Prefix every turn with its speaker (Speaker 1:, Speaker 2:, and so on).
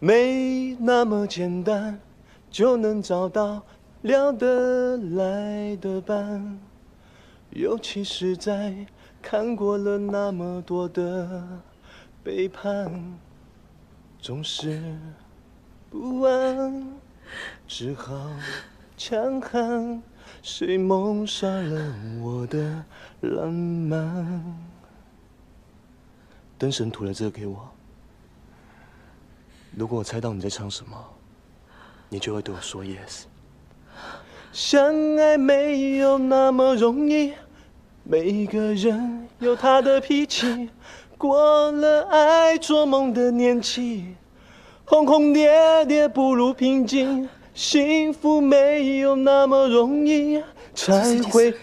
Speaker 1: 没那么简单，就能找到聊得来的伴，尤其是在看过了那么多的背叛，总是不安，只好强悍。谁谋杀了我的浪
Speaker 2: 漫？灯神涂了这个给我。如果我猜到你在唱什么，你就会对我说 yes。相爱没有那么容易，每
Speaker 1: 个人有他的脾气。过了爱做梦的年纪，轰轰烈烈不如平静。幸福
Speaker 3: 没有那么容易，才会。